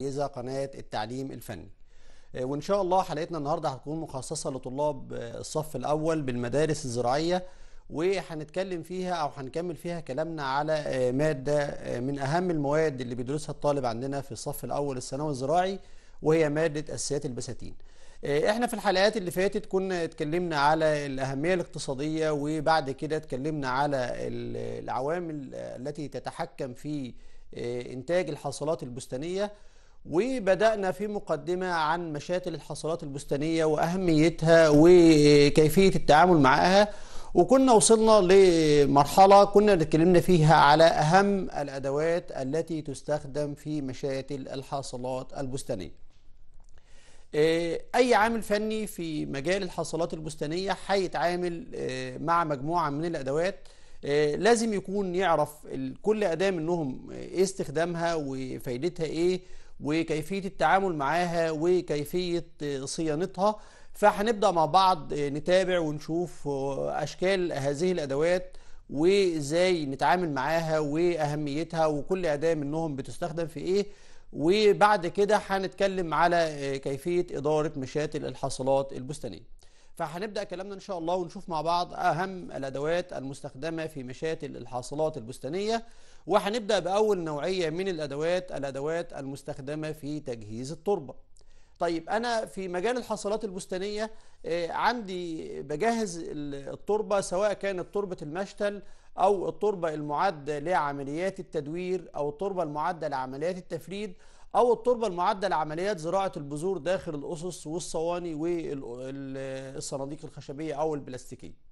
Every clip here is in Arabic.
إذا قناه التعليم الفني آه، وان شاء الله حلقتنا النهارده هتكون مخصصه لطلاب آه، الصف الاول بالمدارس الزراعيه وهنتكلم فيها او هنكمل فيها كلامنا على آه، ماده من اهم المواد اللي بيدرسها الطالب عندنا في الصف الاول الثانوي الزراعي وهي ماده اساسيات البساتين احنا في الحلقات اللي فاتت كنا اتكلمنا على الاهميه الاقتصاديه وبعد كده اتكلمنا على العوامل التي تتحكم في انتاج الحاصلات البستانيه وبدأنا في مقدمة عن مشاتل الحصلات البستانية وأهميتها وكيفية التعامل معها وكنا وصلنا لمرحلة كنا اتكلمنا فيها على أهم الأدوات التي تستخدم في مشاتل الحاصلات البستانية أي عامل فني في مجال الحاصلات البستانية هيتعامل آه، مع مجموعة من الأدوات آه، لازم يكون يعرف كل أداة منهم آه، إيه استخدامها وفائدتها إيه وكيفية التعامل معاها وكيفية صيانتها فهنبدأ مع بعض نتابع ونشوف أشكال هذه الأدوات وإزاي نتعامل معاها وأهميتها وكل أداة منهم بتستخدم في إيه وبعد كده هنتكلم على كيفية إدارة مشاتل الحاصلات البستانية فهنبدأ كلامنا إن شاء الله ونشوف مع بعض أهم الأدوات المستخدمة في مشاتل الحاصلات البستانية وهنبدأ بأول نوعية من الأدوات الأدوات المستخدمة في تجهيز التربة طيب أنا في مجال الحصلات البستانية آه، عندي بجهز التربة سواء كانت تربة المشتل أو التربة المعدة لعمليات التدوير أو التربة المعدة لعمليات التفريد أو التربة المعدة لعمليات زراعة البذور داخل الأسس والصواني والصناديق الخشبية أو البلاستيكية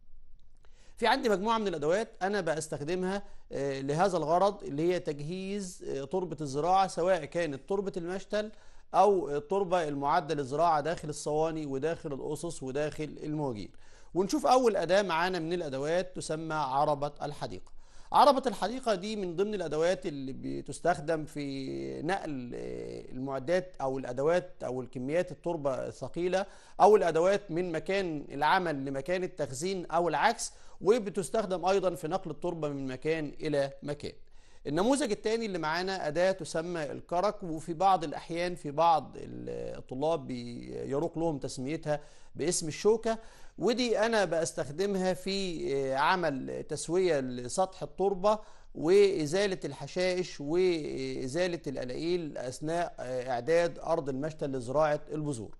في عندي مجموعة من الأدوات أنا بستخدمها آه، لهذا الغرض اللي هي تجهيز آه، تربة الزراعة سواء كانت تربة المشتل أو التربة المعدة للزراعة داخل الصواني وداخل الأسس وداخل المواجير ونشوف أول أداة معانا من الأدوات تسمى عربة الحديقة عربة الحديقة دي من ضمن الأدوات اللي بتستخدم في نقل آه، المعدات أو الأدوات أو الكميات التربة الثقيلة أو الأدوات من مكان العمل لمكان التخزين أو العكس وبتستخدم أيضا في نقل التربة من مكان إلى مكان النموذج الثاني اللي معانا أداة تسمى الكرك وفي بعض الأحيان في بعض الطلاب يروق لهم تسميتها باسم الشوكة ودي أنا بستخدمها في عمل تسوية لسطح التربة وإزالة الحشائش وإزالة الألائيل أثناء إعداد أرض المشتل لزراعة البذور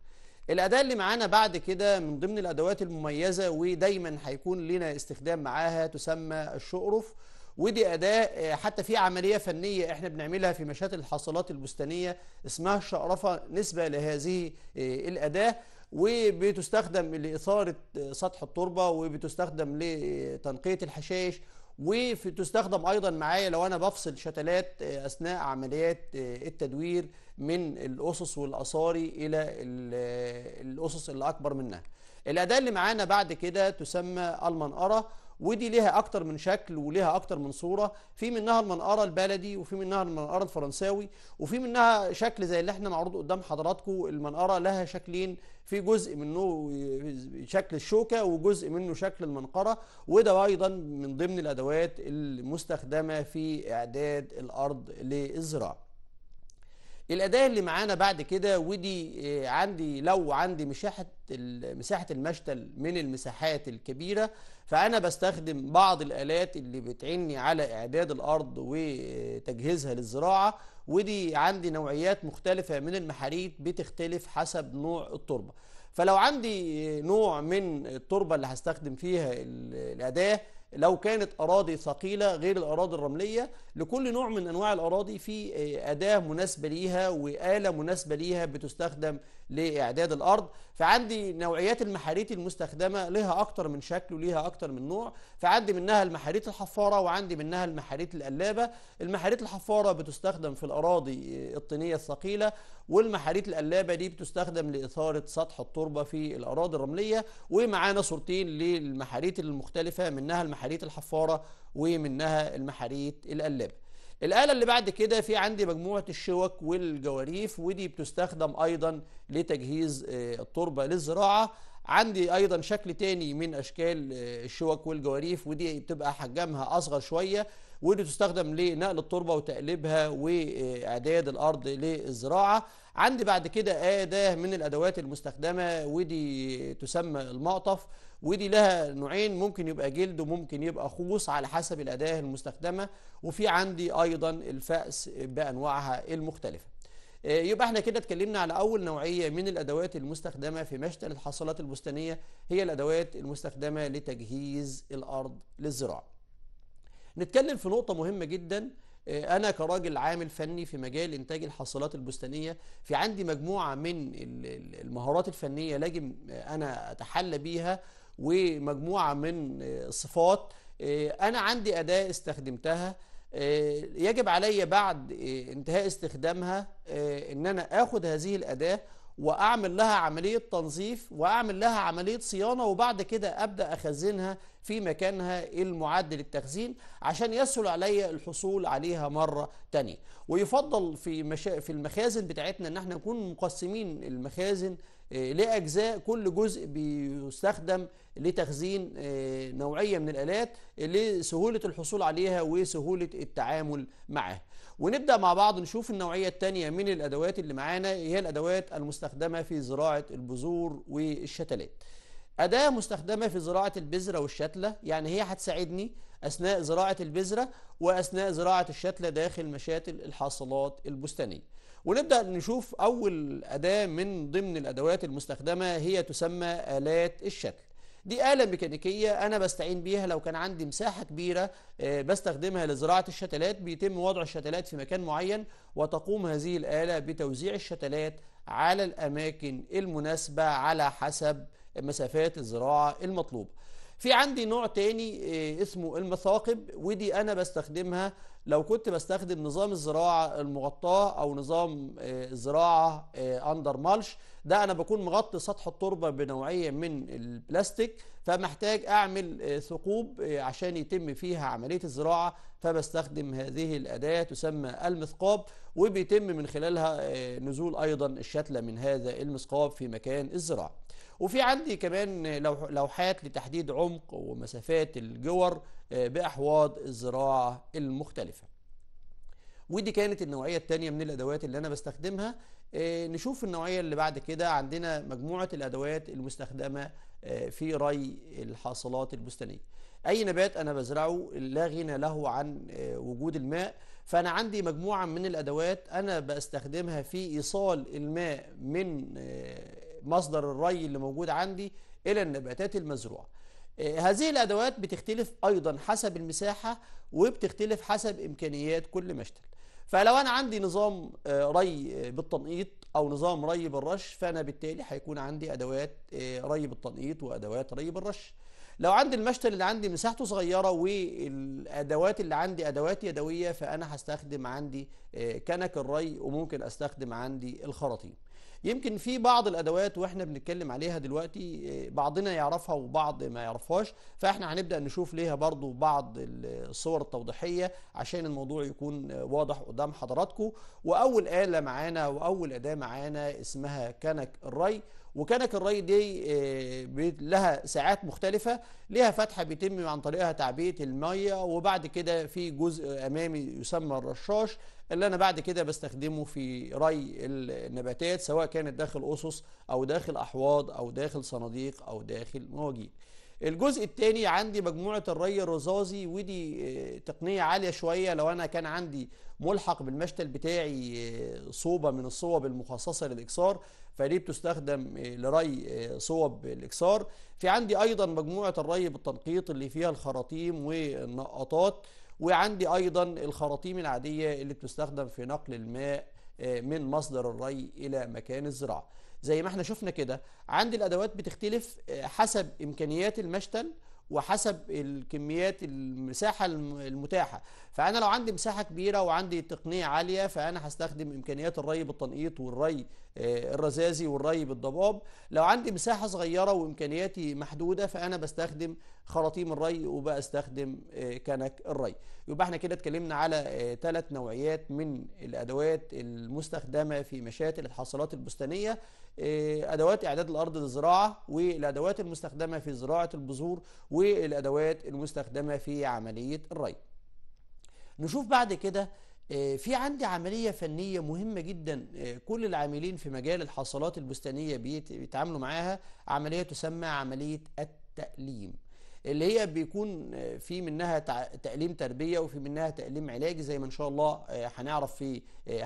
الأداة اللي معانا بعد كده من ضمن الأدوات المميزة ودايما هيكون لنا استخدام معاها تسمى الشقرف ودي أداة آه، حتى في عملية فنية احنا بنعملها في مشات الحاصلات البستانية اسمها الشقرفة نسبة لهذه آه، الأداة وبتستخدم لإثارة آه، سطح التربة وبتستخدم لتنقية الحشائش وتستخدم ايضا معايا لو انا بفصل شتلات آه، اثناء عمليات آه، التدوير من الاسس والاصاري الى آه، الاسس الاكبر منها الاداه اللي معانا بعد كده تسمى المنقره ودي ليها اكتر من شكل وليها اكتر من صوره في منها المنقره البلدي وفي منها المنقره الفرنساوي وفي منها شكل زي اللي احنا معروض قدام حضراتكم المنقره لها شكلين في جزء منه شكل الشوكه وجزء منه شكل المنقره وده ايضا من ضمن الادوات المستخدمه في اعداد الارض للزراعه الأداة اللي معانا بعد كده ودي آه، عندي لو عندي مساحة مساحة المشتل من المساحات الكبيرة فأنا بستخدم بعض الآلات اللي بتعني على إعداد الأرض وتجهيزها للزراعة ودي عندي نوعيات مختلفة من المحاريت بتختلف حسب نوع التربة فلو عندي آه، نوع من التربة اللي هستخدم فيها الأداة لو كانت أراضي ثقيلة غير الأراضي الرملية لكل نوع من أنواع الأراضي في آه، أداة مناسبة ليها وآلة مناسبة ليها بتستخدم لإعداد الأرض فعندي نوعيات المحاريت المستخدمة لها أكتر من شكل وليها أكتر من نوع فعندي منها المحاريت الحفارة وعندي منها المحاريت القلابة المحاريت الحفارة بتستخدم في الأراضي الطينية الثقيلة والمحاريت القلابة دي بتستخدم لإثارة سطح التربة في الأراضي الرملية ومعانا صورتين للمحاريت المختلفة منها المحاريت الحفارة ومنها المحاريت القلابة الآلة اللي بعد كده في عندي مجموعة الشوك والجواريف ودي بتستخدم أيضا لتجهيز آه، التربة للزراعة عندي أيضا شكل تاني من أشكال آه، الشوك والجواريف ودي بتبقى حجمها أصغر شوية ودي تستخدم لنقل التربة وتقليبها وإعداد الأرض للزراعة عندي بعد كده أداة من الأدوات المستخدمة ودي تسمى المقطف ودي لها نوعين ممكن يبقى جلد وممكن يبقى خوص على حسب الأداة المستخدمة وفي عندي أيضا الفأس بأنواعها المختلفة آه، يبقى احنا كده اتكلمنا على أول نوعية من الأدوات المستخدمة في مشتل الحصلات البستانية هي الأدوات المستخدمة لتجهيز الأرض للزراعة نتكلم في نقطة مهمة جداً آه، انا كراجل عامل فني في مجال انتاج الحصلات البستانيه في عندي مجموعه من المهارات الفنيه لازم انا اتحلى بيها ومجموعه من الصفات آه، انا عندي اداه استخدمتها آه، يجب علي بعد آه، انتهاء استخدامها ان انا اخد هذه الاداه واعمل لها عمليه تنظيف واعمل لها عمليه صيانه وبعد كده ابدا اخزنها في مكانها المعد للتخزين عشان يسهل عليا الحصول عليها مره تانية ويفضل في مشا... في المخازن بتاعتنا ان احنا نكون مقسمين المخازن ليه آه، أجزاء كل جزء بيستخدم لتخزين آه، نوعية من الآلات لسهولة الحصول عليها وسهولة التعامل معها ونبدأ مع بعض نشوف النوعية الثانية من الأدوات اللي معانا هي الأدوات المستخدمة في زراعة البذور والشتلات أداة مستخدمة في زراعة البذرة والشتلة يعني هي هتساعدني أثناء زراعة البذرة وأثناء زراعة الشتلة داخل مشاتل الحاصلات البستانية ونبدأ نشوف أول أداة من ضمن الأدوات المستخدمة هي تسمى آلات الشتل دي آلة ميكانيكية أنا بستعين بيها لو كان عندي مساحة كبيرة آه، بستخدمها لزراعة الشتلات بيتم وضع الشتلات في مكان معين وتقوم هذه الآلة بتوزيع الشتلات على الأماكن المناسبة على حسب مسافات الزراعة المطلوبة في عندي نوع تاني آه، اسمه المثاقب ودي انا بستخدمها لو كنت بستخدم نظام الزراعة المغطاة او نظام الزراعة اندر مالش ده انا بكون مغطي سطح التربة بنوعية من البلاستيك فمحتاج اعمل آه، ثقوب آه، عشان يتم فيها عملية الزراعة فبستخدم هذه الاداة تسمى المثقاب وبيتم من خلالها نزول ايضا الشتلة من هذا المثقاب في مكان الزراعة وفي عندي كمان لوحات لتحديد عمق ومسافات الجور آه، باحواض الزراعه المختلفه ودي كانت النوعيه الثانيه من الادوات اللي انا بستخدمها آه، نشوف النوعيه اللي بعد كده عندنا مجموعه الادوات المستخدمه آه، في ري الحاصلات البستانيه اي نبات انا بزرعه لا غنى له عن وجود الماء فانا عندي مجموعه من الادوات انا بستخدمها في ايصال الماء من مصدر الري اللي موجود عندي إلى النباتات المزروعة آه، هذه الأدوات بتختلف أيضا حسب المساحة وبتختلف حسب إمكانيات كل مشتل فلو أنا عندي نظام آه، ري آه، بالتنقيط أو نظام ري بالرش فأنا بالتالي هيكون عندي أدوات ري بالتنقيط وأدوات ري بالرش لو عندي المشتل اللي عندي مساحته صغيرة والأدوات اللي عندي أدوات يدوية فأنا هستخدم عندي كنك الري وممكن أستخدم عندي الخراطيم يمكن في بعض الادوات واحنا بنتكلم عليها دلوقتي آه، بعضنا يعرفها وبعض ما يعرفهاش فاحنا هنبدا نشوف ليها برضو بعض الصور التوضيحيه عشان الموضوع يكون آه، واضح قدام حضراتكم واول اله معانا واول اداه معانا اسمها كنك الري وكانك الري دي آه، لها ساعات مختلفة لها فتحة بيتم عن طريقها تعبئة المية وبعد كده في جزء أمامي يسمى الرشاش اللي انا بعد كده بستخدمه في ري النباتات سواء كانت داخل اسس او داخل احواض او داخل صناديق او داخل مواجيد الجزء الثاني عندي مجموعه الري الرذاذي ودي آه، تقنيه عاليه شويه لو انا كان عندي ملحق بالمشتل بتاعي آه، صوبه من الصوب المخصصه للاكسار فدي بتستخدم آه، لري صوب الاكسار في عندي ايضا مجموعه الري بالتنقيط اللي فيها الخراطيم والنقطات وعندي أيضا الخراطيم العادية اللي بتستخدم في نقل الماء آه، من مصدر الري إلى مكان الزراعة زي ما احنا شفنا كده عندي الأدوات بتختلف آه، حسب إمكانيات المشتل وحسب الكميات المساحه المتاحه فانا لو عندي مساحه كبيره وعندي تقنيه عاليه فانا هستخدم امكانيات الري بالتنقيط والري آه، الرزازي والري بالضباب لو عندي مساحة صغيرة وإمكانياتي محدودة فأنا بستخدم خراطيم الري وبستخدم آه، كنك الري يبقى احنا كده اتكلمنا على ثلاث آه، نوعيات من الأدوات المستخدمة في مشاتل الحاصلات البستانية أدوات إعداد الأرض للزراعة والأدوات المستخدمة في زراعة البذور والأدوات المستخدمة في عملية الري نشوف بعد كده آه، في عندي عملية فنية مهمة جدا آه، كل العاملين في مجال الحاصلات البستانية بيتعاملوا معاها عملية تسمى عملية التأليم اللي هي بيكون آه، في منها تأليم تربية وفي منها تأليم علاج زي ما إن شاء الله هنعرف في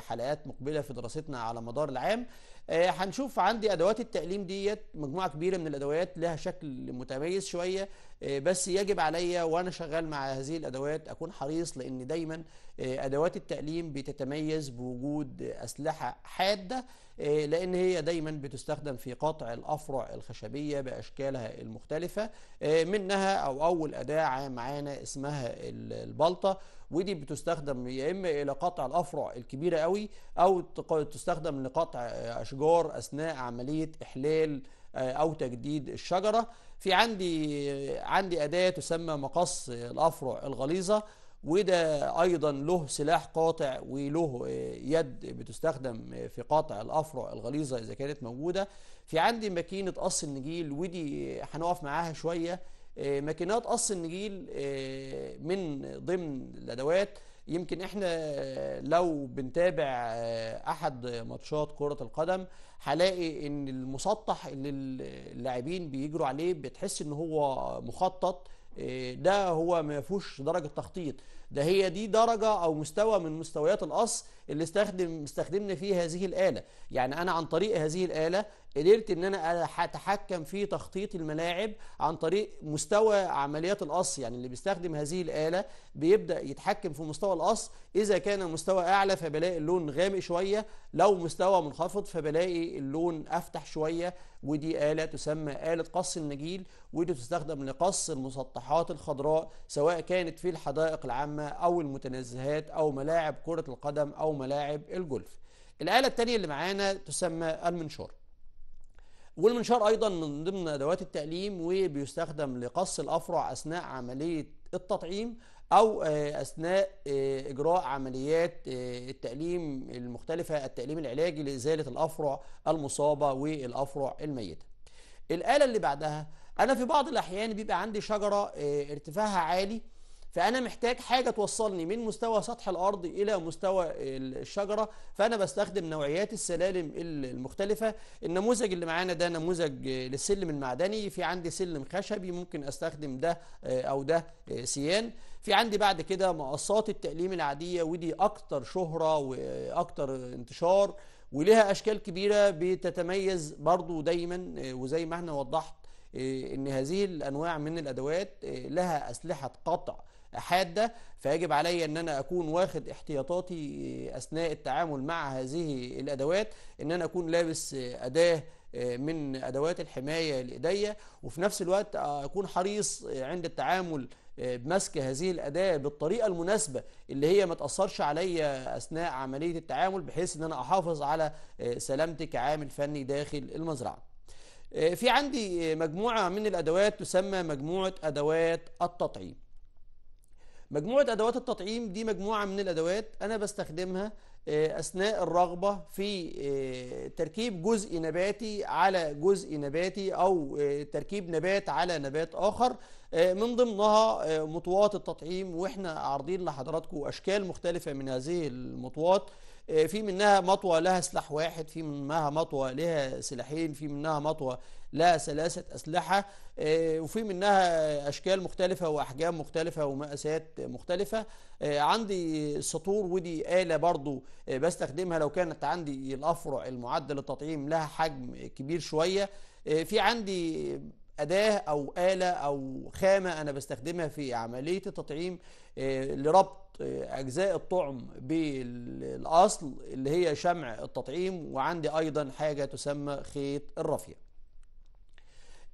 حلقات مقبلة في دراستنا على مدار العام آه، هنشوف عندي ادوات التقليم ديت مجموعه كبيره من الادوات لها شكل متميز شويه آه، بس يجب عليا وانا شغال مع هذه الادوات اكون حريص لان دايما آه، ادوات التقليم بتتميز بوجود اسلحه حاده لان هي دايما بتستخدم في قطع الافرع الخشبيه باشكالها المختلفه منها او اول اداه معانا اسمها البلطه ودي بتستخدم يا اما الى قطع الافرع الكبيره قوي او تستخدم لقطع آه، اشجار اثناء عمليه احلال آه، او تجديد الشجره في عندي آه، عندي اداه تسمى مقص الافرع الغليظه وده ايضا له سلاح قاطع وله يد بتستخدم في قطع الافرع الغليظه اذا كانت موجوده في عندي ماكينه قص النجيل ودي هنقف معاها شويه آه، ماكينات قص النجيل آه، من ضمن الادوات يمكن احنا لو بنتابع آه، احد ماتشات كره القدم هلاقي ان المسطح اللي اللاعبين بيجروا عليه بتحس ان هو مخطط ده هو ما فيهوش درجه تخطيط ده هي دي درجه او مستوى من مستويات القص اللي استخدم استخدمنا فيه هذه الآلة يعني أنا عن طريق هذه الآلة قدرت ان انا اتحكم في تخطيط الملاعب عن طريق مستوى عمليات القص يعني اللي بيستخدم هذه الاله بيبدا يتحكم في مستوى القص اذا كان مستوى اعلى فبلاقي اللون غامق شويه لو مستوى منخفض فبلاقي اللون افتح شويه ودي اله تسمى اله قص النجيل ودي تستخدم لقص المسطحات الخضراء سواء كانت في الحدائق العامه او المتنزهات او ملاعب كره القدم او ملاعب الجولف الآلة الثانية اللي معانا تسمى المنشار والمنشار أيضا من ضمن أدوات التأليم وبيستخدم لقص الأفرع أثناء عملية التطعيم أو آه، أثناء آه، إجراء عمليات آه، التأليم المختلفة التأليم العلاجي لإزالة الأفرع المصابة والأفرع الميتة الآلة اللي بعدها أنا في بعض الأحيان بيبقى عندي شجرة ارتفاعها عالي فأنا محتاج حاجة توصلني من مستوى سطح الأرض إلى مستوى الشجرة فأنا بستخدم نوعيات السلالم المختلفة النموذج اللي معانا ده نموذج للسلم المعدني في عندي سلم خشبي ممكن أستخدم ده آه، أو ده آه، سيان في عندي بعد كده مقصات التقليم العادية ودي أكتر شهرة وأكتر انتشار ولها أشكال كبيرة بتتميز برضو دايما آه، وزي ما احنا وضحت إيه، ان هذه الانواع من الادوات إيه، لها اسلحه قطع حاده فيجب علي ان انا اكون واخد احتياطاتي إيه، اثناء التعامل مع هذه الادوات ان انا اكون لابس اداه من ادوات الحمايه لايديا وفي نفس الوقت اكون حريص عند التعامل بمسك هذه الاداه بالطريقه المناسبه اللي هي ما تاثرش عليا اثناء عمليه التعامل بحيث ان انا احافظ على سلامتي كعامل فني داخل المزرعه آه، في عندي مجموعة من الأدوات تسمى مجموعة أدوات التطعيم مجموعة أدوات التطعيم دي مجموعة من الأدوات أنا بستخدمها آه، أثناء الرغبة في آه، تركيب جزء نباتي على جزء نباتي أو تركيب نبات على نبات آخر من ضمنها مطوات التطعيم وإحنا عارضين لحضراتكم أشكال مختلفة من هذه المطوات آه، في منها مطوة لها سلاح واحد في منها مطوة لها سلاحين في منها مطوة لها ثلاثة أسلحة آه، وفي منها أشكال مختلفة وأحجام مختلفة ومقاسات مختلفة آه، عندي السطور ودي آلة برضو بستخدمها لو كانت عندي الأفرع المعدل التطعيم لها حجم كبير شوية في عندي أداة أو آلة أو خامة أنا بستخدمها في عملية التطعيم لربط اجزاء الطعم بالاصل اللي هي شمع التطعيم وعندي ايضا حاجه تسمى خيط الرافيه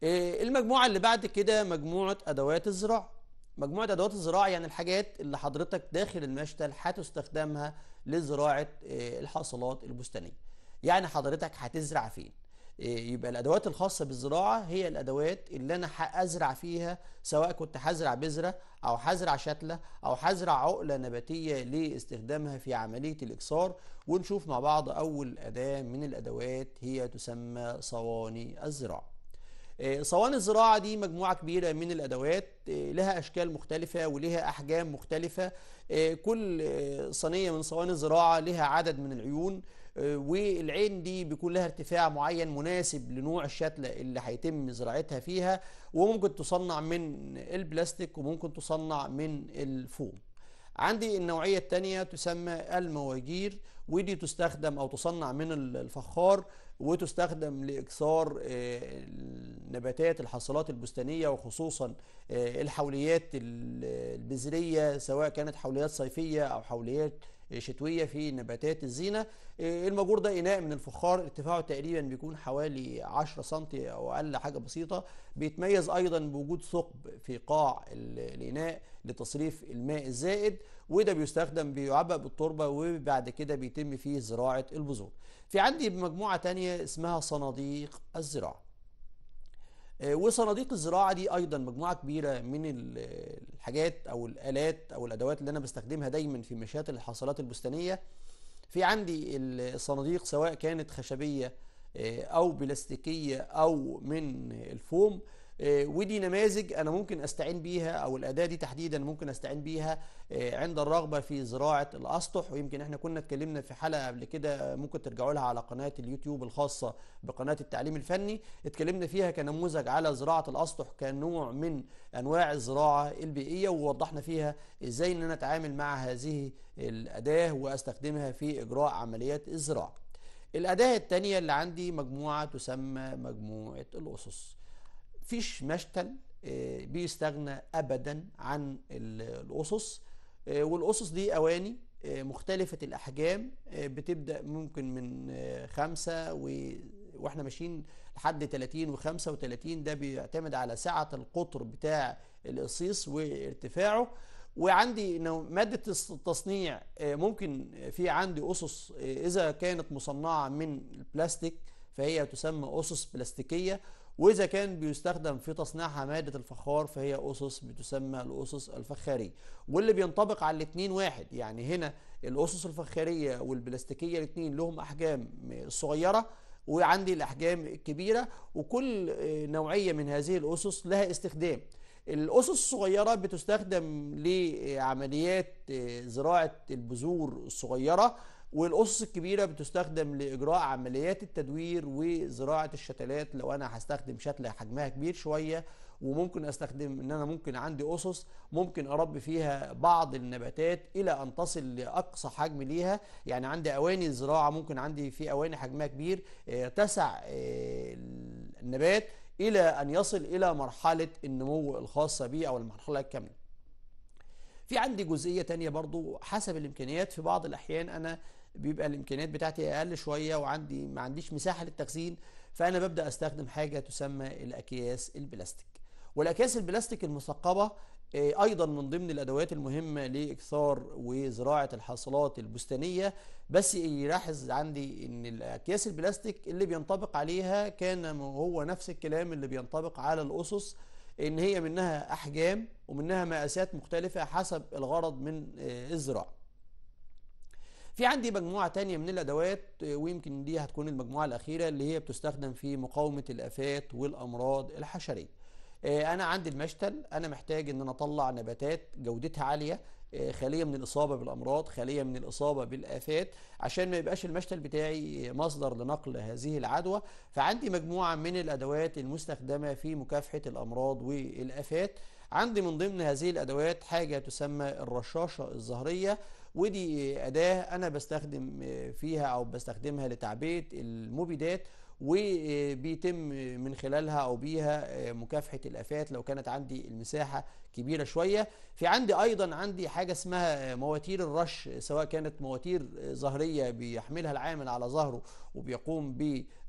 آه، المجموعه اللي بعد كده مجموعه ادوات الزراعه مجموعه ادوات الزراعه يعني الحاجات اللي حضرتك داخل المشتل هتستخدمها لزراعه آه، الحاصلات البستانيه يعني حضرتك هتزرع فين إيه، يبقى الادوات الخاصه بالزراعه هي الادوات اللي انا هزرع فيها سواء كنت هزرع بذره او هزرع شتله او هزرع عقله نباتيه لاستخدامها في عمليه الاكسار ونشوف مع بعض اول اداه من الادوات هي تسمى صواني الزراعه إيه، صواني الزراعة دي مجموعة كبيرة من الأدوات إيه، لها أشكال مختلفة ولها أحجام مختلفة كل صينية من صواني الزراعة لها عدد من العيون والعين دي بيكون لها ارتفاع معين مناسب لنوع الشتلة اللي هيتم زراعتها فيها وممكن تصنع من البلاستيك وممكن تصنع من الفوم عندي النوعية الثانية تسمى المواجير ودي تستخدم أو تصنع من الفخار وتستخدم لإكثار آه، النباتات الحاصلات البستانية وخصوصا آه، الحوليات البذرية سواء كانت حوليات صيفية أو حوليات شتويه في نباتات الزينه الماجور ده اناء من الفخار ارتفاعه تقريبا بيكون حوالي 10 سم او اقل حاجه بسيطه بيتميز ايضا بوجود ثقب في قاع الاناء لتصريف الماء الزائد وده بيستخدم بيعبأ بالتربه وبعد كده بيتم فيه زراعه البذور في عندي مجموعه تانية اسمها صناديق الزراعه آه، وصناديق الزراعه دي ايضا مجموعه كبيره من الحاجات او الالات او الادوات اللي انا بستخدمها دايما في مشات الحاصلات البستانيه في عندي الصناديق سواء كانت خشبيه آه، او بلاستيكيه او من الفوم آه، ودي نماذج انا ممكن استعين بيها او الاداه دي تحديدا ممكن استعين بيها آه، عند الرغبه في زراعه الاسطح ويمكن احنا كنا اتكلمنا في حلقه قبل كده ممكن ترجعوا لها على قناه اليوتيوب الخاصه بقناه التعليم الفني اتكلمنا فيها كنموذج على زراعه الاسطح كنوع من انواع الزراعه البيئيه ووضحنا فيها ازاي ان انا اتعامل مع هذه الاداه واستخدمها في اجراء عمليات الزراعه الاداه الثانيه اللي عندي مجموعه تسمى مجموعه الاسس فيش مشتل آه، بيستغنى ابدا عن الاسس آه، والاسس دي اواني آه، مختلفة الأحجام بتبدأ ممكن من خمسة و... وإحنا ماشيين لحد 30 و35 ده بيعتمد على سعة القطر بتاع القصيص وارتفاعه وعندي مادة التصنيع ممكن في عندي أسس إذا كانت مصنعة من البلاستيك فهي تسمى أسس بلاستيكية وإذا كان بيستخدم في تصنيعها مادة الفخار فهي أسس بتسمى الأسس الفخارية واللي بينطبق على الاتنين واحد يعني هنا الأسس الفخارية والبلاستيكية الاتنين لهم أحجام صغيرة وعندي الأحجام الكبيرة وكل نوعية من هذه الأسس لها استخدام الأسس الصغيرة بتستخدم لعمليات آه، زراعة البذور الصغيرة والاسس الكبيره بتستخدم لاجراء عمليات التدوير وزراعه الشتلات لو انا هستخدم شتله حجمها كبير شويه وممكن استخدم ان انا ممكن عندي اسس ممكن اربي فيها بعض النباتات الى ان تصل لاقصى حجم ليها يعني عندي اواني زراعه ممكن عندي في اواني حجمها كبير آه، تسع آه، النبات الى ان يصل الى مرحله النمو الخاصه به او المرحله الكامله في عندي جزئيه تانية برضو حسب الامكانيات في بعض الاحيان انا بيبقى الامكانيات بتاعتي اقل شويه وعندي ما عنديش مساحه للتخزين فانا ببدا استخدم حاجه تسمى الاكياس البلاستيك والاكياس البلاستيك المثقبه آه، ايضا من ضمن الادوات المهمه لاكثار وزراعه الحاصلات البستانيه بس يلاحظ عندي ان الاكياس البلاستيك اللي بينطبق عليها كان هو نفس الكلام اللي بينطبق على الاسس ان هي منها احجام ومنها مقاسات مختلفه حسب الغرض من آه، الزراعه في عندي مجموعة تانية من الأدوات ويمكن دي هتكون المجموعة الأخيرة اللي هي بتستخدم في مقاومة الآفات والأمراض الحشرية آه، أنا عندي المشتل أنا محتاج إن أنا أطلع نباتات جودتها عالية آه، خليه من الاصابه بالامراض خليه من الاصابه بالافات عشان ما يبقاش المشتل بتاعي مصدر لنقل هذه العدوى فعندي مجموعه من الادوات المستخدمه في مكافحه الامراض والافات عندي من ضمن هذه الادوات حاجه تسمى الرشاشه الزهريه ودي أداة أنا بستخدم فيها أو بستخدمها لتعبئة المبيدات وبيتم من خلالها أو بيها مكافحة الآفات لو كانت عندي المساحة كبيرة شوية في عندي أيضا عندي حاجة اسمها مواتير الرش سواء كانت مواتير ظهرية بيحملها العامل على ظهره وبيقوم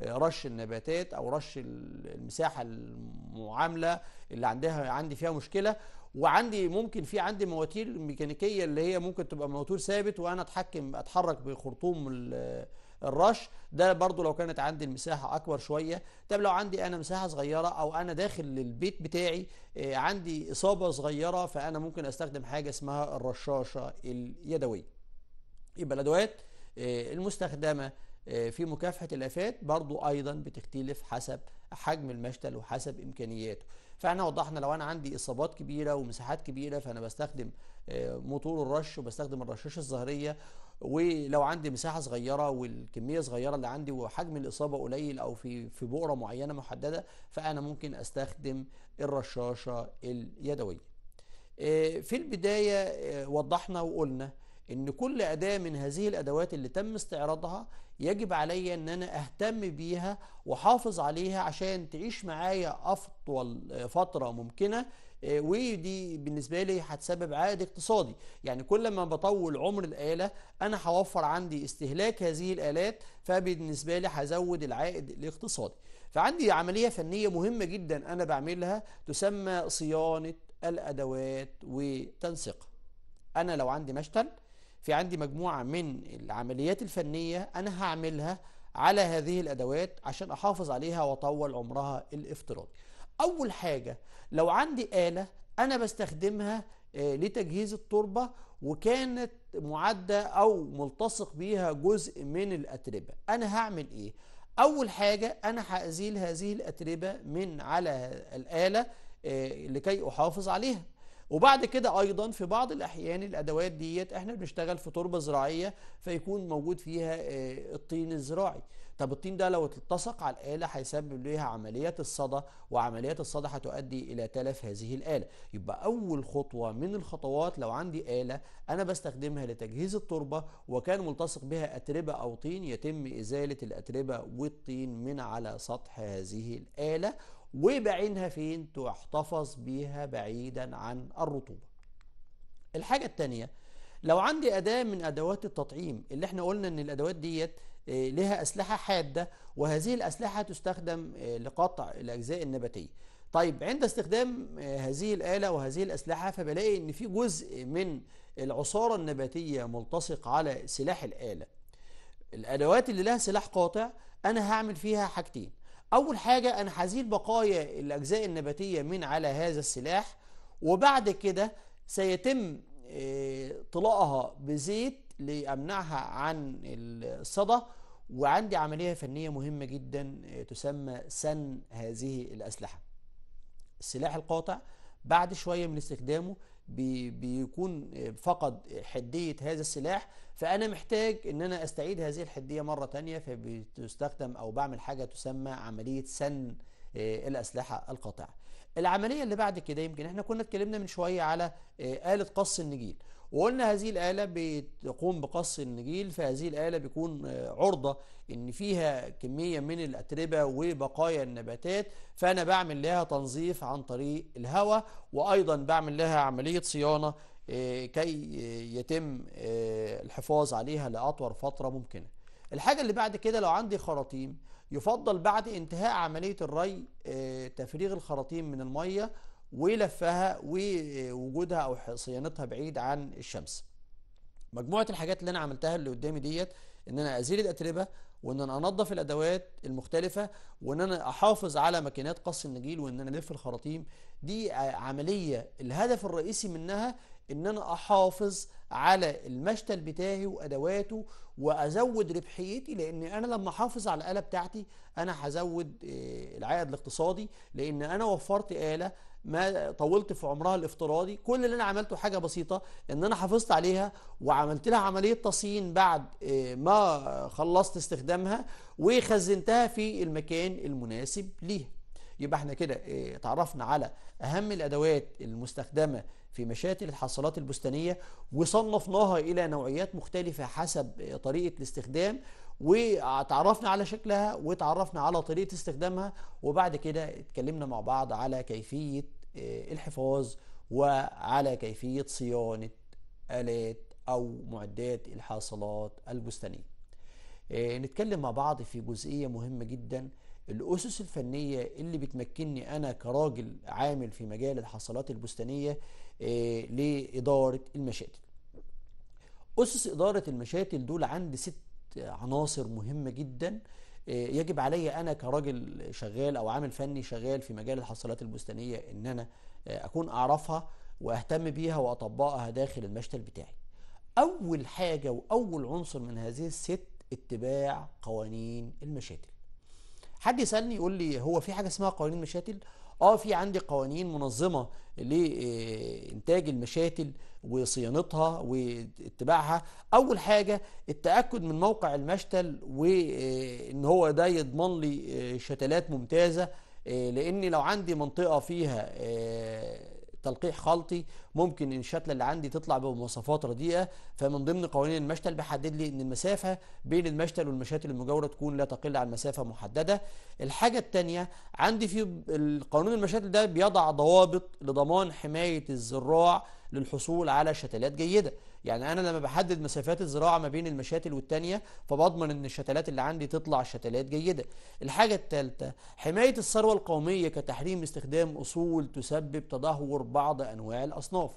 برش النباتات أو رش المساحة المعاملة اللي عندها عندي فيها مشكلة وعندي ممكن في عندي مواتير ميكانيكيه اللي هي ممكن تبقى موتور ثابت وانا اتحكم اتحرك بخرطوم الرش ده برضو لو كانت عندي المساحه اكبر شويه طب لو عندي انا مساحه صغيره او انا داخل البيت بتاعي آه، عندي اصابه صغيره فانا ممكن استخدم حاجه اسمها الرشاشه اليدويه يبقى الادوات آه، المستخدمه آه، في مكافحه الافات برضو ايضا بتختلف حسب حجم المشتل وحسب امكانياته فاحنا وضحنا لو انا عندي اصابات كبيره ومساحات كبيره فانا بستخدم آه، موتور الرش وبستخدم الرشاشه الظهريه ولو عندي مساحه صغيره والكميه صغيره اللي عندي وحجم الاصابه قليل او في في بؤره معينه محدده فانا ممكن استخدم الرشاشه اليدويه آه، في البدايه آه، وضحنا وقلنا ان كل اداه من هذه الادوات اللي تم استعراضها يجب عليا ان انا اهتم بيها واحافظ عليها عشان تعيش معايا اطول فتره ممكنه آه، ودي بالنسبه لي هتسبب عائد اقتصادي يعني كل ما بطول عمر الاله انا هوفر عندي استهلاك هذه الالات فبالنسبه لي هزود العائد الاقتصادي فعندي عمليه فنيه مهمه جدا انا بعملها تسمى صيانه الادوات وتنسيقها انا لو عندي مشتل في عندي مجموعة من العمليات الفنية أنا هعملها على هذه الأدوات عشان أحافظ عليها وأطول عمرها الافتراضي أول حاجة لو عندي آلة أنا بستخدمها آه، لتجهيز التربة وكانت معدة أو ملتصق بيها جزء من الأتربة أنا هعمل إيه؟ أول حاجة أنا هأزيل هذه الأتربة من على الآلة آه، لكي أحافظ عليها وبعد كده ايضا في بعض الاحيان الادوات ديت احنا بنشتغل في تربه زراعيه فيكون موجود فيها آه، الطين الزراعي طب الطين ده لو اتلصق على الاله هيسبب ليها عمليات الصدى وعمليات الصدى هتؤدي الى تلف هذه الاله يبقى اول خطوه من الخطوات لو عندي اله انا بستخدمها لتجهيز التربه وكان ملتصق بها اتربه او طين يتم ازاله الاتربه والطين من على سطح هذه الاله وبعينها فين تحتفظ بيها بعيدا عن الرطوبة الحاجة التانية لو عندي أداة من أدوات التطعيم اللي احنا قلنا ان الأدوات ديت آه، لها أسلحة حادة وهذه الأسلحة تستخدم آه، لقطع الأجزاء النباتية طيب عند استخدام آه، هذه الآلة وهذه الأسلحة فبلاقي ان في جزء من العصارة النباتية ملتصق على سلاح الآلة الأدوات اللي لها سلاح قاطع أنا هعمل فيها حاجتين أول حاجة أنا هزيل بقايا الأجزاء النباتية من على هذا السلاح وبعد كده سيتم آه، طلاقها بزيت لأمنعها عن الصدى وعندي عملية فنية مهمة جدا آه، تسمى سن هذه الأسلحة السلاح القاطع بعد شوية من استخدامه بي بيكون فقد حدية هذا السلاح فأنا محتاج أن أنا أستعيد هذه الحدية مرة تانية فبتستخدم أو بعمل حاجة تسمى عملية سن آه، الأسلحة القاطعة العملية اللي بعد كده يمكن احنا كنا اتكلمنا من شوية على آه، آلة قص النجيل وقلنا هذه الآلة بتقوم بقص النجيل فهذه الآلة بيكون آه، عرضة ان فيها كمية من الأتربة وبقايا النباتات فأنا بعمل لها تنظيف عن طريق الهواء وأيضا بعمل لها عملية صيانة آه، كي آه، يتم الحفاظ عليها لأطول فترة ممكنة الحاجة اللي بعد كده لو عندي خراطيم يفضل بعد انتهاء عملية الري تفريغ الخراطيم من المية ولفها ووجودها او صيانتها بعيد عن الشمس مجموعه الحاجات اللي انا عملتها اللي قدامي ديت ان انا ازيل الاتربه وان انا انظف الادوات المختلفه وان انا احافظ على ماكينات قص النجيل وان انا الف الخراطيم دي عمليه الهدف الرئيسي منها ان انا احافظ على المشتل بتاعي وادواته وازود ربحيتي لان انا لما احافظ على الاله بتاعتي انا هزود آه، العائد الاقتصادي لان انا وفرت اله ما طولت في عمرها الافتراضي كل اللي انا عملته حاجه بسيطه ان انا حافظت عليها وعملت لها عمليه تصين بعد آه، ما خلصت استخدامها وخزنتها في المكان المناسب ليها يبقى احنا كده آه، اتعرفنا على اهم الادوات المستخدمه في مشاتل الحصلات البستانية وصنفناها إلى نوعيات مختلفة حسب طريقة الاستخدام وتعرفنا على شكلها وتعرفنا على طريقة استخدامها وبعد كده اتكلمنا مع بعض على كيفية آه، الحفاظ وعلى كيفية صيانة آلات أو معدات الحاصلات البستانية آه، نتكلم مع بعض في جزئية مهمة جدا الأسس الفنية اللي بتمكنني أنا كراجل عامل في مجال الحاصلات البستانية آه، لإدارة المشاتل أسس إدارة المشاتل دول عندي ست عناصر مهمة جدا آه، يجب علي أنا كراجل شغال أو عامل فني شغال في مجال الحصلات البستانية إن أنا آه، أكون أعرفها وأهتم بيها وأطبقها داخل المشتل بتاعي أول حاجة وأول عنصر من هذه الست اتباع قوانين المشاتل حد يسألني يقول لي هو في حاجة اسمها قوانين مشاتل اه في عندي قوانين منظمة لإنتاج المشاتل وصيانتها واتباعها أول حاجة التأكد من موقع المشتل وإن هو ده يضمن لي شتلات ممتازة لأن لو عندي منطقة فيها تلقيح خلطي ممكن ان الشتله اللي عندي تطلع بمواصفات رديئه فمن ضمن قوانين المشتل بحدد لي ان المسافه بين المشتل والمشاتل المجاوره تكون لا تقل عن مسافه محدده الحاجه الثانيه عندي في قانون المشاتل ده بيضع ضوابط لضمان حمايه الزراع للحصول على شتلات جيده يعني انا لما بحدد مسافات الزراعه ما بين المشاتل والتانيه فبضمن ان الشتلات اللي عندي تطلع شتلات جيده الحاجه الثالثه حمايه الثروه القوميه كتحريم استخدام اصول تسبب تدهور بعض انواع الاصناف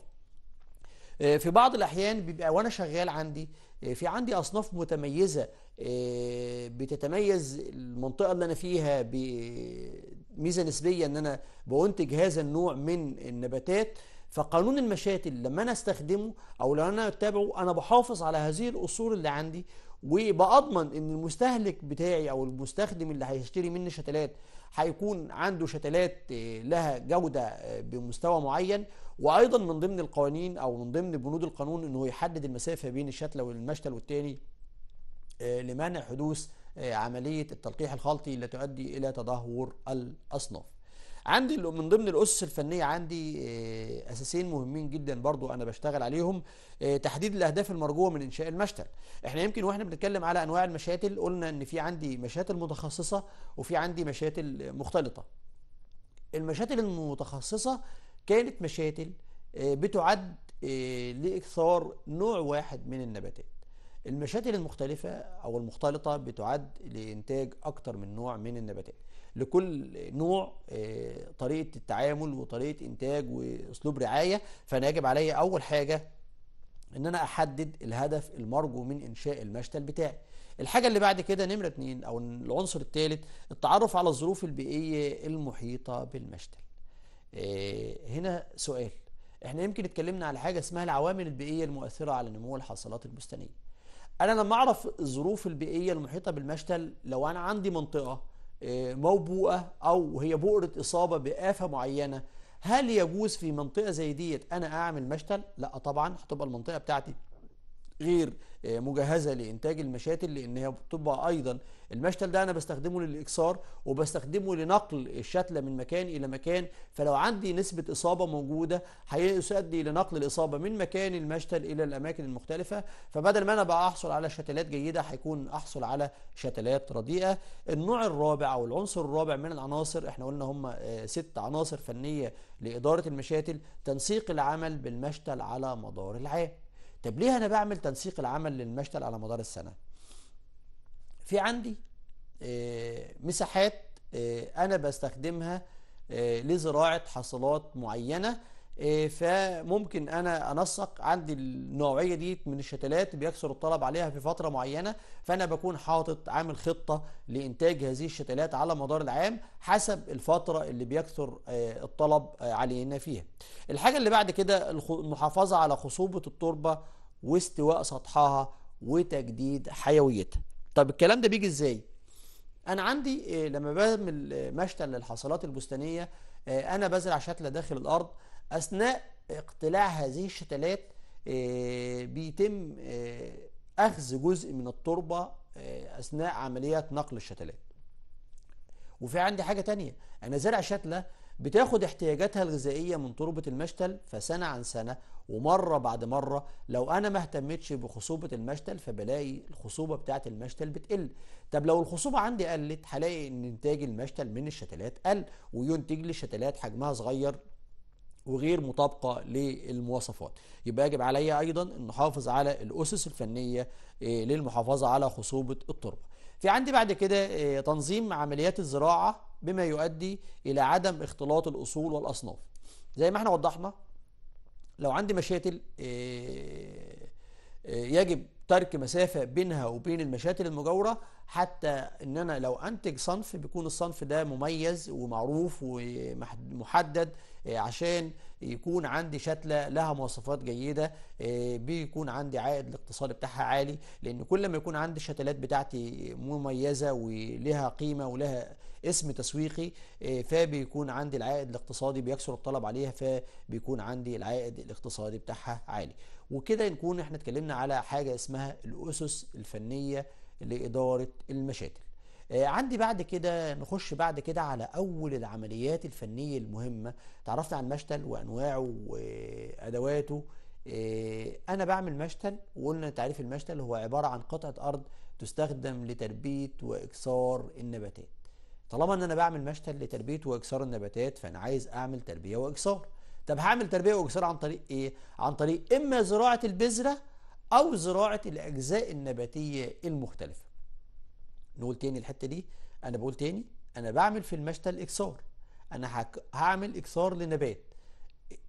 آه، في بعض الاحيان بيبقى وانا شغال عندي آه، في عندي اصناف متميزه آه، بتتميز المنطقه اللي انا فيها بميزه نسبيه ان انا بنتج هذا النوع من النباتات فقانون المشاتل لما انا استخدمه او لو انا اتبعه انا بحافظ على هذه الاصول اللي عندي وبأضمن ان المستهلك بتاعي او المستخدم اللي هيشتري مني شتلات هيكون عنده شتلات آه، لها جودة آه، بمستوى معين وايضا من ضمن القوانين او من ضمن بنود القانون انه يحدد المسافة بين الشتلة والمشتل والتاني آه، لمنع حدوث عملية التلقيح الخلطي التي تؤدي الى تدهور الاصناف عندي من ضمن الاسس الفنيه عندي آه، اساسين مهمين جدا برضو انا بشتغل عليهم آه، تحديد الاهداف المرجوه من انشاء المشتل احنا يمكن واحنا بنتكلم على انواع المشاتل قلنا ان في عندي مشاتل متخصصه وفي عندي مشاتل مختلطه المشاتل المتخصصه كانت مشاتل آه، بتعد لاكثار نوع واحد من النباتات المشاتل المختلفة أو المختلطة بتعد لإنتاج أكتر من نوع من النباتات لكل نوع آه، طريقه التعامل وطريقه انتاج واسلوب رعايه فانا يجب عليا اول حاجه ان انا احدد الهدف المرجو من انشاء المشتل بتاعي الحاجه اللي بعد كده نمره اتنين او العنصر الثالث التعرف على الظروف البيئيه المحيطه بالمشتل آه، هنا سؤال احنا يمكن اتكلمنا على حاجه اسمها العوامل البيئيه المؤثره على نمو الحصلات البستانيه انا لما اعرف الظروف البيئيه المحيطه بالمشتل لو انا عندي منطقه آه، موبوءه او هي بؤره اصابه بافه معينه هل يجوز في منطقه زي ديت انا اعمل مشتل لا طبعا هتبقى المنطقه بتاعتي غير آه، مجهزه لانتاج المشاتل لان هي بتطبع ايضا المشتل ده انا بستخدمه للاكسار وبستخدمه لنقل الشتله من مكان الى مكان فلو عندي نسبه اصابه موجوده هيؤدي لنقل الاصابه من مكان المشتل الى الاماكن المختلفه فبدل ما انا بقى احصل على شتلات جيده هيكون احصل على شتلات رديئه النوع الرابع او العنصر الرابع من العناصر احنا قلنا هم آه، ست عناصر فنيه لاداره المشاتل تنسيق العمل بالمشتل على مدار العام طب ليه انا بعمل تنسيق العمل للمشتل على مدار السنه في عندي آه، مساحات آه، انا بستخدمها آه، لزراعه حصلات معينه إيه، فممكن انا انسق عندي النوعيه دي من الشتلات بيكثر الطلب عليها في فتره معينه فانا بكون حاطط عامل خطه لانتاج هذه الشتلات على مدار العام حسب الفتره اللي بيكثر آه، الطلب آه، علينا فيها الحاجه اللي بعد كده المحافظه على خصوبه التربه واستواء سطحها وتجديد حيويتها طب الكلام ده بيجي ازاي انا عندي آه، لما بعمل مشتل للحاصلات البستانيه انا بزرع شتله داخل الارض أثناء اقتلاع هذه الشتلات آه، بيتم آه، أخذ جزء من التربة آه، أثناء عمليات نقل الشتلات وفي عندي حاجة تانية أنا زرع شتلة بتاخد احتياجاتها الغذائية من تربة المشتل فسنة عن سنة ومرة بعد مرة لو أنا ما اهتمتش بخصوبة المشتل فبلاقي الخصوبة بتاعة المشتل بتقل طب لو الخصوبة عندي قلت هلاقي إن إنتاج المشتل من الشتلات قل وينتج لي شتلات حجمها صغير وغير مطابقة للمواصفات يبقى يجب عليا أيضا أن أحافظ على الأسس الفنية آه، للمحافظة على خصوبة التربة في عندي بعد كده آه، تنظيم عمليات الزراعة بما يؤدي إلى عدم اختلاط الأصول والأصناف زي ما احنا وضحنا لو عندي مشاتل آه، يجب ترك مسافة بينها وبين المشاتل المجاورة حتى ان انا لو انتج صنف بيكون الصنف ده مميز ومعروف ومحدد آه، عشان يكون عندي شتله لها مواصفات جيده آه، بيكون عندي عائد الاقتصادي بتاعها عالي لان كل ما يكون عندي الشتلات بتاعتي مميزه ولها قيمه ولها اسم تسويقي آه، فبيكون عندي العائد الاقتصادي بيكسر الطلب عليها فبيكون عندي العائد الاقتصادي بتاعها عالي وكده نكون احنا اتكلمنا على حاجه اسمها الاسس الفنيه لاداره المشاتل آه، عندي بعد كده نخش بعد كده على أول العمليات الفنية المهمة تعرفنا عن المشتل وأنواعه وأدواته آه، أنا بعمل مشتل وقلنا تعريف المشتل هو عبارة عن قطعة أرض تستخدم لتربية وإكثار النباتات طالما ان انا بعمل مشتل لتربيه واكثار النباتات فانا عايز اعمل تربيه واكثار طب هعمل تربيه واكثار عن طريق ايه عن طريق اما زراعه البذره او زراعه الاجزاء النباتيه المختلفه نقول تاني الحته دي انا بقول تاني انا بعمل في المشتل اكسار انا هعمل اكسار لنبات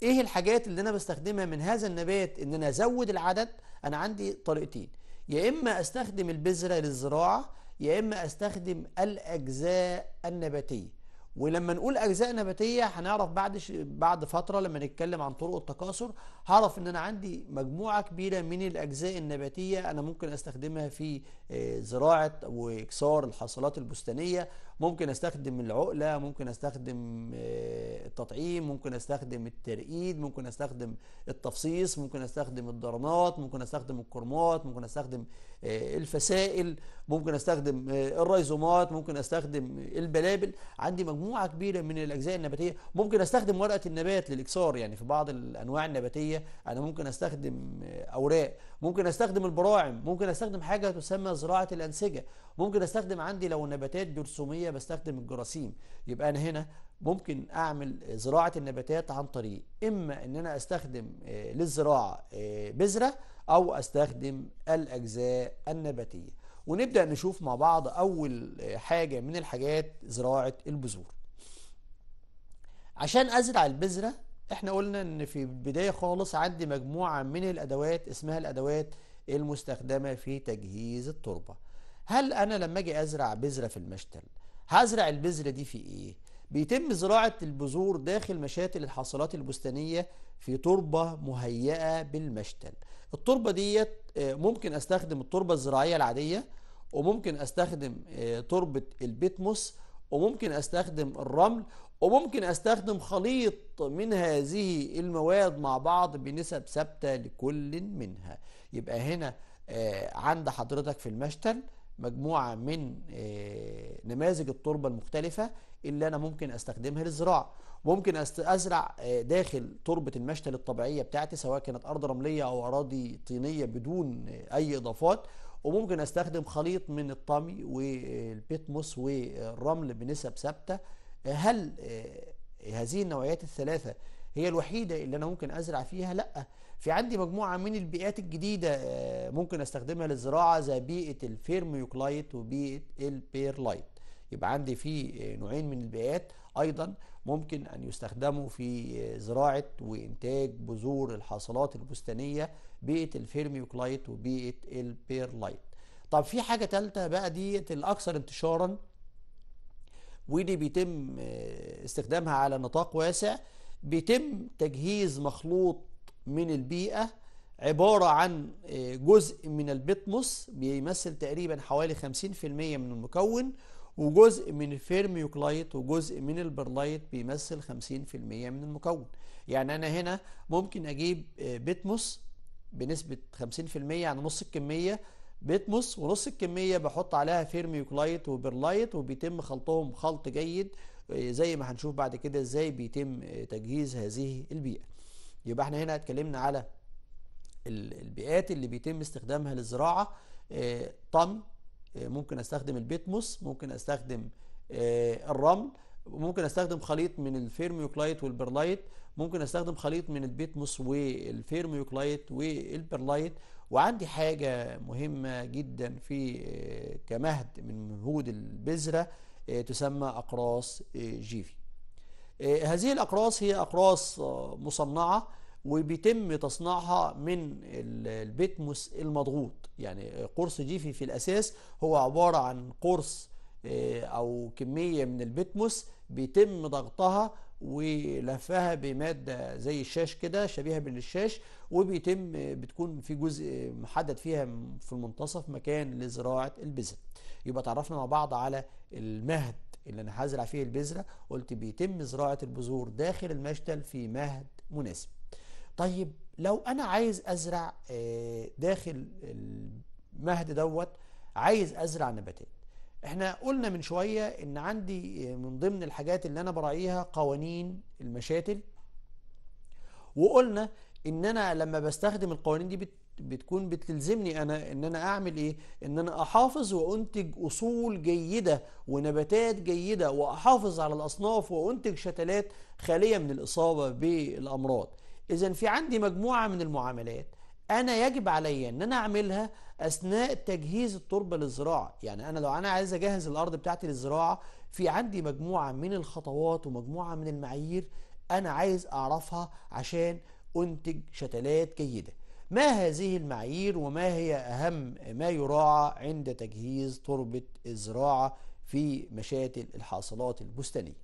ايه الحاجات اللي انا بستخدمها من هذا النبات ان انا ازود العدد انا عندي طريقتين يا اما استخدم البذره للزراعه يا اما استخدم الاجزاء النباتيه ولما نقول اجزاء نباتيه هنعرف بعد ش... بعد فتره لما نتكلم عن طرق التكاثر هعرف ان انا عندي مجموعه كبيره من الاجزاء النباتيه انا ممكن استخدمها في آه، زراعه واكثار الحاصلات البستانيه ممكن استخدم العقله ممكن استخدم آه، التطعيم ممكن استخدم الترقيد ممكن استخدم التفصيص ممكن استخدم الدرنات ممكن استخدم الكرمات ممكن استخدم آه، الفسائل ممكن استخدم الريزومات ممكن استخدم البلابل عندي مجموعه مجموعه كبيره من الاجزاء النباتيه ممكن استخدم ورقه النبات للاكسار يعني في بعض الانواع النباتيه انا ممكن استخدم اوراق ممكن استخدم البراعم ممكن استخدم حاجه تسمى زراعه الانسجه ممكن استخدم عندي لو النباتات جرثوميه بستخدم الجراثيم يبقى انا هنا ممكن اعمل زراعه النباتات عن طريق اما ان انا استخدم آه، للزراعه آه، بذره او استخدم الاجزاء النباتيه ونبدأ نشوف مع بعض أول حاجة من الحاجات زراعة البذور عشان أزرع البذرة احنا قلنا ان في البداية خالص عندي مجموعة من الأدوات اسمها الأدوات المستخدمة في تجهيز التربة هل أنا لما أجي أزرع بذرة في المشتل هزرع البذرة دي في إيه؟ بيتم زراعة البذور داخل مشاتل الحاصلات البستانية في تربة مهيئة بالمشتل التربة ديت آه، ممكن استخدم التربه الزراعيه العاديه وممكن استخدم آه، تربه البيتموس وممكن استخدم الرمل وممكن استخدم خليط من هذه المواد مع بعض بنسب ثابته لكل منها يبقى هنا آه، عند حضرتك في المشتل مجموعه من نماذج التربه المختلفه اللي انا ممكن استخدمها للزراعه ممكن ازرع آه، داخل تربه المشتل الطبيعيه بتاعتي سواء كانت ارض رمليه او اراضي طينيه بدون آه، اي اضافات وممكن استخدم خليط من الطمي والبيتموس والرمل بنسب ثابته آه، هل هذه النوعيات الثلاثه هي الوحيده اللي انا ممكن ازرع فيها لا في عندي مجموعه من البيئات الجديده ممكن استخدمها للزراعه زي بيئه الفيرميوكلايت وبيئه البيرلايت يبقى عندي في نوعين من البيئات أيضا ممكن أن يستخدموا في زراعة وإنتاج بذور الحاصلات البستانية بيئة الفيرميوكلايت وبيئة البيرلايت طب في حاجة ثالثه بقى دي الأكثر انتشارا ودي بيتم آه، استخدامها على نطاق واسع بيتم تجهيز مخلوط من البيئة عبارة عن آه، جزء من البطمس بيمثل تقريبا حوالي 50% من المكون وجزء من الفيرميوكلايت وجزء من البرلايت بيمثل 50% من المكون يعني انا هنا ممكن اجيب آه، بيتموس بنسبة 50% يعني نص الكمية بيتموس ونص الكمية بحط عليها فيرميوكلايت وبرلايت وبيتم خلطهم خلط جيد آه، زي ما هنشوف بعد كده ازاي بيتم آه، تجهيز هذه البيئة يبقى احنا هنا اتكلمنا على البيئات اللي بيتم استخدامها للزراعة طن آه، ممكن استخدم البيتموس ممكن استخدم آه، الرمل ممكن استخدم خليط من الفيرميوكلايت والبرلايت ممكن استخدم خليط من البيتموس والفيرميوكلايت والبرلايت وعندي حاجة مهمة جدا في آه، كمهد من مهود البذرة تسمى أقراص جيفي هذه الأقراص هي أقراص مصنعة وبيتم تصنيعها من البيتموس المضغوط يعني قرص جيفي في الأساس هو عبارة عن قرص آه، أو كمية من البيتموس بيتم ضغطها ولفها بمادة زي الشاش كده شبيهة بالشاش وبيتم آه، بتكون في جزء محدد فيها في المنتصف مكان لزراعة البذرة يبقى تعرفنا مع بعض على المهد اللي أنا هزرع فيه البذرة قلت بيتم زراعة البذور داخل المشتل في مهد مناسب طيب لو انا عايز ازرع آه، داخل المهد دوت عايز ازرع نباتات احنا قلنا من شوية ان عندي آه، من ضمن الحاجات اللي انا براعيها قوانين المشاتل وقلنا ان انا لما بستخدم القوانين دي بتكون بتلزمني انا ان انا اعمل ايه ان انا احافظ وانتج اصول جيدة ونباتات جيدة واحافظ على الاصناف وانتج شتلات خالية من الاصابة بالامراض إذا في عندي مجموعة من المعاملات أنا يجب عليا إن أنا أعملها أثناء تجهيز التربة للزراعة، يعني أنا لو أنا عايز أجهز الأرض بتاعتي للزراعة في عندي مجموعة من الخطوات ومجموعة من المعايير أنا عايز أعرفها عشان أنتج شتلات جيدة. ما هذه المعايير وما هي أهم ما يراعى عند تجهيز تربة الزراعة في مشاتل الحاصلات البستانية؟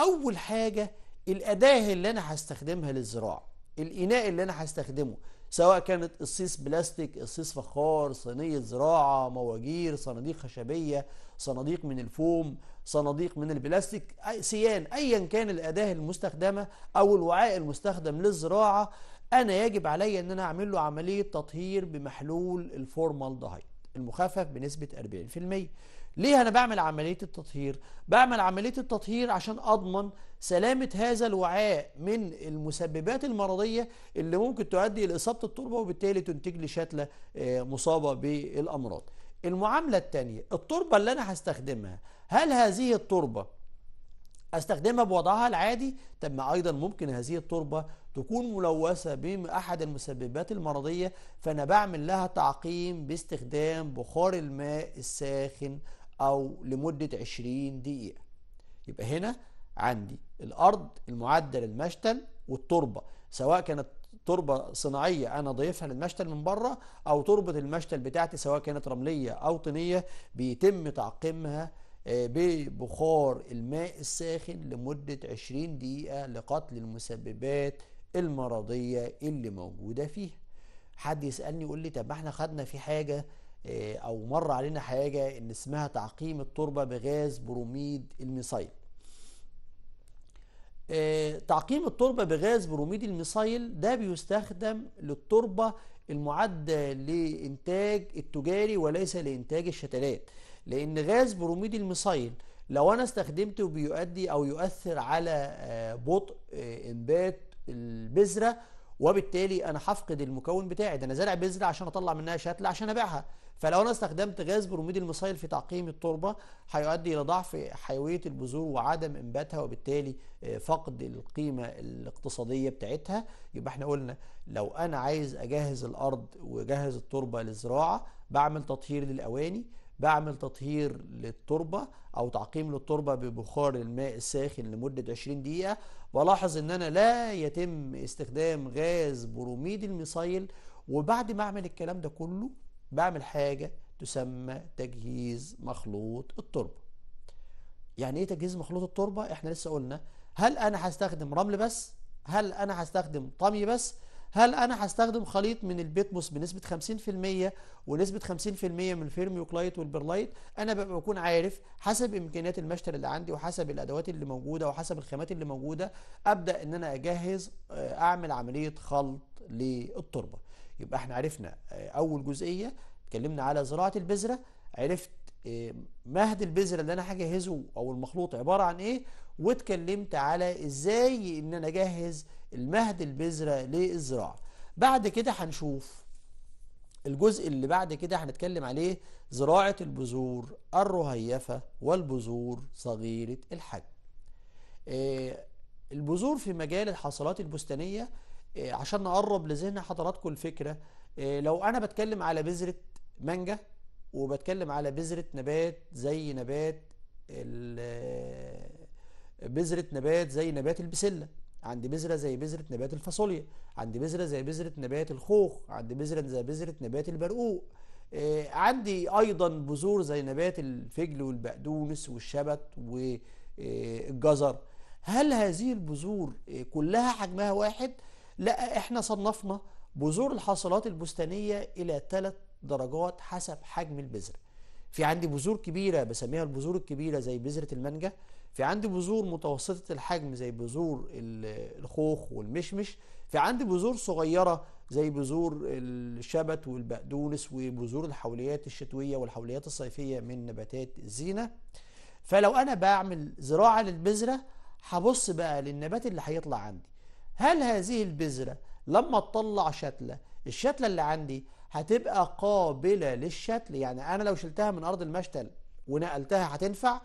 أول حاجة الأداة اللي أنا هستخدمها للزراعة الإناء اللي أنا هستخدمه سواء كانت قصيص بلاستيك قصيص فخار صينية زراعة مواجير صناديق خشبية صناديق من الفوم صناديق من البلاستيك سيان أيا كان الأداة المستخدمة أو الوعاء المستخدم للزراعة أنا يجب علي أن أنا أعمل له عملية تطهير بمحلول الفورمالدهيد المخفف بنسبة 40% ليه انا بعمل عمليه التطهير بعمل عمليه التطهير عشان اضمن سلامه هذا الوعاء من المسببات المرضيه اللي ممكن تؤدي لاصابه التربه وبالتالي تنتج لي شتله آه، مصابه بالامراض المعامله الثانيه التربه اللي انا هستخدمها هل هذه التربه استخدمها بوضعها العادي طب ما ايضا ممكن هذه التربه تكون ملوثه باحد المسببات المرضيه فانا بعمل لها تعقيم باستخدام بخار الماء الساخن أو لمدة 20 دقيقة يبقى هنا عندي الأرض المعدة للمشتل والتربة سواء كانت تربة صناعية أنا ضيفها للمشتل من بره أو تربة المشتل بتاعتي سواء كانت رملية أو طينية بيتم تعقيمها آه، ببخار الماء الساخن لمدة 20 دقيقة لقتل المسببات المرضية اللي موجودة فيها حد يسألني يقول لي طب ما احنا خدنا في حاجة آه، او مر علينا حاجه ان اسمها تعقيم التربه بغاز بروميد الميثايل آه، تعقيم التربه بغاز بروميد الميثايل ده بيستخدم للتربه المعده لانتاج التجاري وليس لانتاج الشتلات لان غاز بروميد الميثايل لو انا استخدمته بيؤدي او يؤثر على آه، بطء انبات البذره وبالتالي انا هفقد المكون بتاعي ده انا زارع بذره عشان اطلع منها شتل عشان ابيعها فلو انا استخدمت غاز بروميد المصايل في تعقيم التربه هيؤدي الى ضعف حيويه البذور وعدم انباتها وبالتالي آه، فقد القيمه الاقتصاديه بتاعتها يبقى احنا قلنا لو انا عايز اجهز الارض واجهز التربه للزراعه بعمل تطهير للاواني بعمل تطهير للتربة أو تعقيم للتربة ببخار الماء الساخن لمدة 20 دقيقة بلاحظ إن أنا لا يتم استخدام غاز بروميد الميثايل وبعد ما أعمل الكلام ده كله بعمل حاجة تسمى تجهيز مخلوط التربة يعني إيه تجهيز مخلوط التربة؟ إحنا لسه قلنا هل أنا هستخدم رمل بس؟ هل أنا هستخدم طمي بس؟ هل انا هستخدم خليط من البيتموس بنسبه 50% ونسبه 50% من الفيرميوكلايت والبرلايت انا ببقى بكون عارف حسب امكانيات المشتل اللي عندي وحسب الادوات اللي موجوده وحسب الخامات اللي موجوده ابدا ان انا اجهز آه، اعمل عمليه خلط للتربه يبقى احنا عرفنا آه، اول جزئيه اتكلمنا على زراعه البذره عرفت آه، مهد البذره اللي انا هجهزه او المخلوط عباره عن ايه واتكلمت على ازاي ان انا اجهز المهد البذرة للزراعة بعد كده هنشوف الجزء اللي بعد كده هنتكلم عليه زراعة البذور الرهيفة والبذور صغيرة الحجم آه، البذور في مجال الحصلات البستانية آه، عشان نقرب لذهن حضراتكم الفكرة آه، لو أنا بتكلم على بذرة مانجا وبتكلم على بذرة نبات زي نبات بذرة نبات زي نبات البسلة عندي بذره زي بذره نبات الفاصوليا عندي بذره زي بذره نبات الخوخ عندي بذره زي بذره نبات البرقوق آه عندي ايضا بذور زي نبات الفجل والبقدونس والشبت والجزر هل هذه البذور آه، كلها حجمها واحد لا احنا صنفنا بذور الحاصلات البستانيه الى ثلاث درجات حسب حجم البذره في عندي بذور كبيره بسميها البذور الكبيره زي بذره المانجا في عندي بذور متوسطة الحجم زي بذور الخوخ والمشمش في عندي بذور صغيرة زي بذور الشبت والبقدونس وبذور الحوليات الشتوية والحوليات الصيفية من نباتات الزينة فلو أنا بعمل زراعة للبذرة هبص بقى للنبات اللي هيطلع عندي هل هذه البذرة لما تطلع شتلة الشتلة اللي عندي هتبقى قابلة للشتل يعني أنا لو شلتها من أرض المشتل ونقلتها هتنفع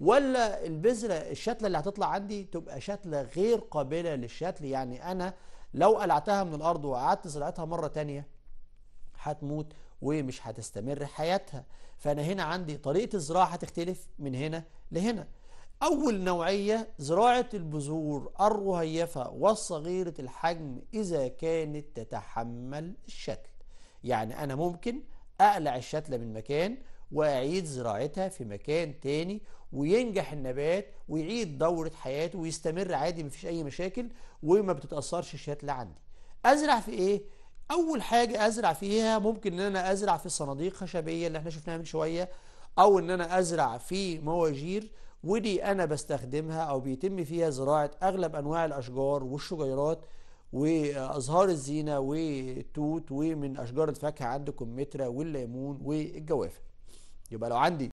ولا البذره الشتله اللي هتطلع عندي تبقى شتله غير قابله للشتل يعني انا لو قلعتها من الارض وقعدت زرعتها مره تانية هتموت ومش هتستمر حياتها فانا هنا عندي طريقه الزراعه هتختلف من هنا لهنا اول نوعيه زراعه البذور الرهيفه والصغيره الحجم اذا كانت تتحمل الشتل يعني انا ممكن اقلع الشتله من مكان واعيد زراعتها في مكان تاني وينجح النبات ويعيد دورة حياته ويستمر عادي مفيش أي مشاكل وما بتتأثرش الشتلة عندي أزرع في إيه؟ أول حاجة أزرع فيها ممكن إن أنا أزرع في صناديق خشبية اللي احنا شفناها من شوية أو إن أنا أزرع في مواجير ودي أنا بستخدمها أو بيتم فيها زراعة أغلب أنواع الأشجار والشجيرات وأزهار الزينة والتوت ومن أشجار الفاكهة عندكم مترة والليمون والجوافة يبقى لو عندي